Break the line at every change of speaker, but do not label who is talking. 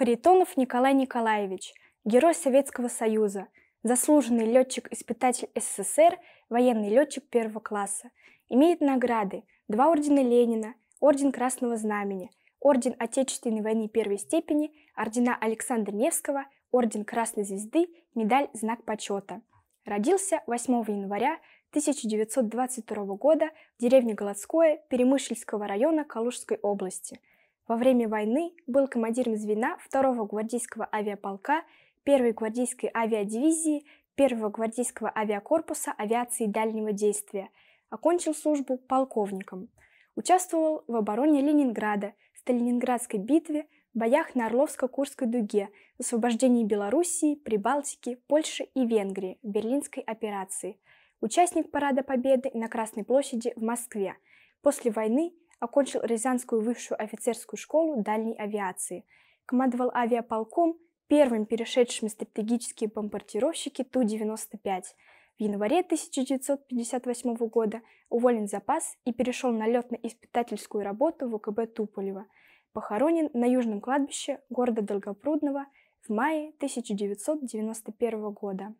Харитонов Николай Николаевич, герой Советского Союза, заслуженный летчик-испытатель СССР, военный летчик первого класса. Имеет награды два ордена Ленина, орден Красного Знамени, орден Отечественной войны первой степени, ордена Александра Невского, орден Красной Звезды, медаль «Знак почета». Родился 8 января 1922 года в деревне Голодское Перемышльского района Калужской области – во время войны был командиром звена 2-го гвардейского авиаполка 1-й гвардейской авиадивизии 1-го гвардейского авиакорпуса авиации дальнего действия. Окончил службу полковником. Участвовал в обороне Ленинграда, Сталининградской битве, боях на Орловско-Курской дуге, освобождении Белоруссии, Прибалтики, Польши и Венгрии в Берлинской операции. Участник Парада Победы на Красной площади в Москве. После войны окончил Рязанскую высшую офицерскую школу дальней авиации. Командовал авиаполком, первым перешедшими стратегические бомбардировщики Ту-95. В январе 1958 года уволен запас и перешел на летно-испытательскую работу в УКБ Туполева. Похоронен на Южном кладбище города Долгопрудного в мае 1991 года.